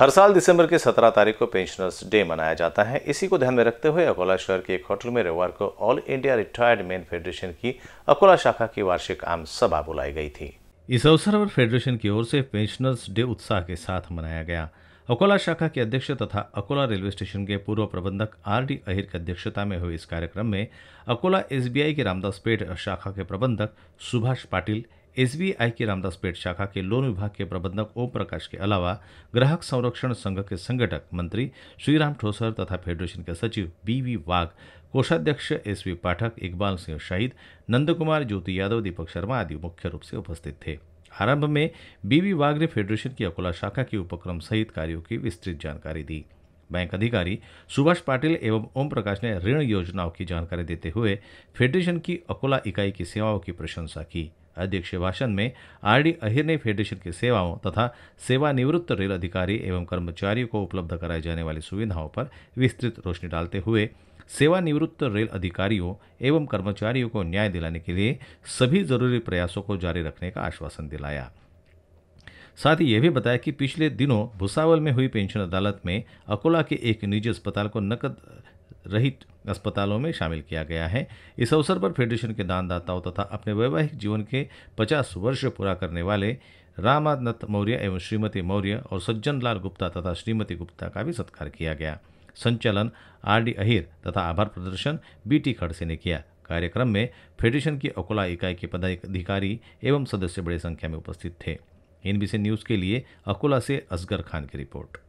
हर साल दिसंबर के 17 तारीख को पेंशनर्स डे मनाया जाता है इसी को ध्यान में रखते हुए अकोला शहर के एक होटल में रविवार को all India retired men federation की अकोला शाखा की वार्षिक आम सभा बुलाई गई थी इस अवसर पर फेडरेशन की ओर से पेंशनर्स डे उत्साह के साथ मनाया गया अकोला शाखा के अध्यक्ष तथा अकोला रेलवे स्टेशन के पूर्व प्रबंधक आर डी अहिर की अध्यक्षता में हुए इस कार्यक्रम में अकोला एसबीआई के रामदास पेट शाखा के प्रबंधक सुभाष पाटिल एसबीआई की रामदास पेट शाखा के लोन विभाग के प्रबंधक ओम प्रकाश के अलावा ग्राहक संरक्षण संघ के संगठक मंत्री श्रीराम ठोसर तथा फेडरेशन के सचिव बी वी वाघ कोषाध्यक्ष एस वी पाठक इकबाल सिंह शहीद नंदकुमार ज्योति यादव दीपक शर्मा आदि मुख्य रूप से उपस्थित थे आरंभ में बीवी वाघ ने फेडरेशन की अकोला शाखा के उपक्रम सहित कार्यों की विस्तृत जानकारी दी बैंक अधिकारी सुभाष पाटिल एवं ओम प्रकाश ने ऋण योजनाओं की जानकारी देते हुए फेडरेशन की अकोला इकाई की सेवाओं की प्रशंसा की अध्यक्षीय भाषण में आर डी अहिर ने फेडरेशन की सेवाओं तथा सेवानिवृत्त रेल अधिकारी एवं कर्मचारियों को उपलब्ध कराई जाने वाली सुविधाओं पर विस्तृत रोशनी डालते हुए सेवानिवृत्त रेल अधिकारियों एवं कर्मचारियों को न्याय दिलाने के लिए सभी जरूरी प्रयासों को जारी रखने का आश्वासन दिलाया साथ ही यह भी बताया कि पिछले दिनों भुसावल में हुई पेंशन अदालत में अकोला के एक निजी अस्पताल को नकद रहित अस्पतालों में शामिल किया गया है इस अवसर पर फेडरेशन के दानदाताओं तथा अपने वैवाहिक जीवन के 50 वर्ष पूरा करने वाले रामानाथ मौर्य एवं श्रीमती मौर्य और सज्जन लाल गुप्ता तथा श्रीमती गुप्ता का भी सत्कार किया गया संचालन आर डी अहिर तथा आभार प्रदर्शन बी टी खड़से ने किया कार्यक्रम में फेडरेशन की अकोला इकाई के पदाधिकारी एवं सदस्य बड़ी संख्या में उपस्थित थे एनबीसी न्यूज़ के लिए अकोला से असगर खान की रिपोर्ट